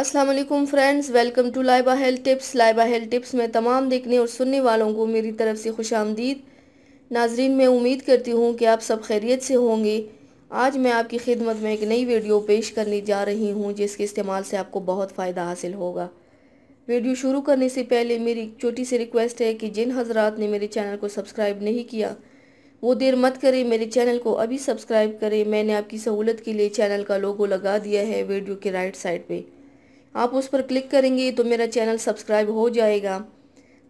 Aslam friends welcome to Laiba health tips Laiba health tips में तमाम देखने और सुनने वालों को मेरी तरफ़ से खुश आमदीद नाजरीन मैं उम्मीद करती हूँ कि आप सब खैरियत से होंगे आज मैं आपकी खिदमत में एक नई वीडियो पेश करने जा रही हूँ जिसके इस्तेमाल से आपको बहुत फ़ायदा हासिल होगा वीडियो शुरू करने से पहले मेरी छोटी सी रिक्वेस्ट है कि जिन हजरात ने मेरे चैनल को सब्सक्राइब नहीं किया वो देर मत करें मेरे चैनल को अभी सब्सक्राइब करें मैंने आपकी सहूलत के लिए चैनल का लोगो लगा दिया है वीडियो के राइट साइड पर आप उस पर क्लिक करेंगे तो मेरा चैनल सब्सक्राइब हो जाएगा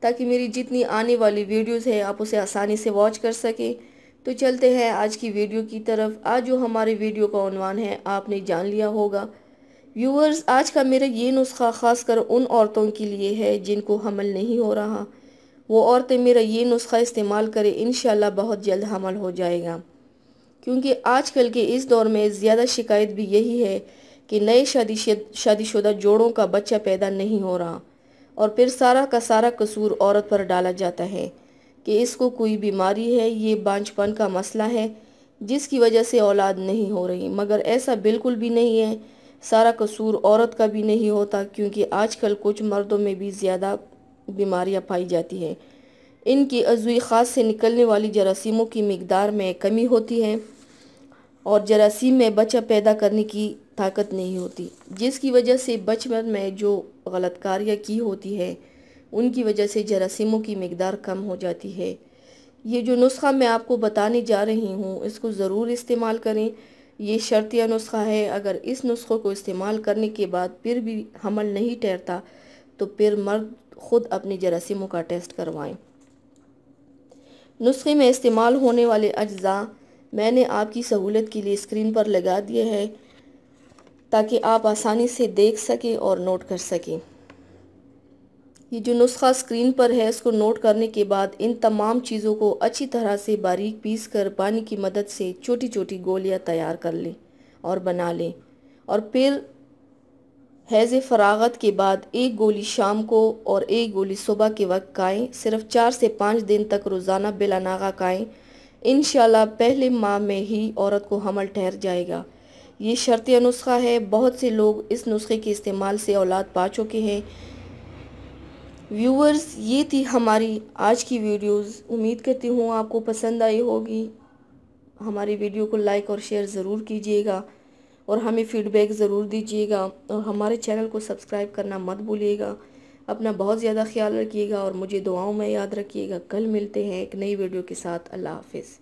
ताकि मेरी जितनी आने वाली वीडियोस हैं आप उसे आसानी से वॉच कर सकें तो चलते हैं आज की वीडियो की तरफ आज जो हमारे वीडियो का अनवान है आपने जान लिया होगा व्यूअर्स आज का मेरा ये नुस्खा ख़ास कर उन औरतों के लिए है जिनको हमल नहीं हो रहा वो औरतें मेरा ये नुस्खा इस्तेमाल करें इन बहुत जल्द हमल हो जाएगा क्योंकि आजकल के इस दौर में ज़्यादा शिकायत भी यही है कि नए शादीशुदा जोड़ों का बच्चा पैदा नहीं हो रहा और फिर सारा का सारा कसूर औरत पर डाला जाता है कि इसको कोई बीमारी है ये बांझपन का मसला है जिसकी वजह से औलाद नहीं हो रही मगर ऐसा बिल्कुल भी नहीं है सारा कसूर औरत का भी नहीं होता क्योंकि आजकल कुछ मर्दों में भी ज़्यादा बीमारियां पाई जाती हैं इनकी अजुई ख़ास से निकलने वाली जरासीमों की मकदार में कमी होती है और जरासीम में बच्चा पैदा करने की ताकत नहीं होती जिसकी वजह से बचपन में जो गलत कार्य की होती है उनकी वजह से जरासीमों की मकदार कम हो जाती है ये जो नुस्खा मैं आपको बताने जा रही हूँ इसको ज़रूर इस्तेमाल करें ये शर्तिया नुस्खा है अगर इस नुस्खों को इस्तेमाल करने के बाद फिर भी हमल नहीं ठहरता तो फिर मर्द ख़ुद अपनी जरासीमों का टेस्ट करवाएं नुस्खे में इस्तेमाल होने वाले अज्जा मैंने आपकी सहूलत के लिए स्क्रीन पर लगा दिए हैं ताकि आप आसानी से देख सकें और नोट कर सकें ये जो नुस्खा स्क्रीन पर है इसको नोट करने के बाद इन तमाम चीज़ों को अच्छी तरह से बारीक पीस कर पानी की मदद से छोटी छोटी गोलियां तैयार कर लें और बना लें और फिर हैज़ फरागत के बाद एक गोली शाम को और एक गोली सुबह के वक्त खाएँ सिर्फ चार से पाँच दिन तक रोज़ाना बिलानागा खाएँ इन पहले माह में ही औरत को हमल ठहर जाएगा ये शर्ती नुस्खा है बहुत से लोग इस नुस्खे के इस्तेमाल से औलाद पा चुके हैं व्यूअर्स ये थी हमारी आज की वीडियोस उम्मीद करती हूँ आपको पसंद आई होगी हमारी वीडियो को लाइक और शेयर ज़रूर कीजिएगा और हमें फ़ीडबैक ज़रूर दीजिएगा और हमारे चैनल को सब्सक्राइब करना मत भूलिएगा अपना बहुत ज़्यादा ख्याल रखिएगा और मुझे दुआओं में याद रखिएगा कल मिलते हैं एक नई वीडियो के साथ अल्लाह हाफिज़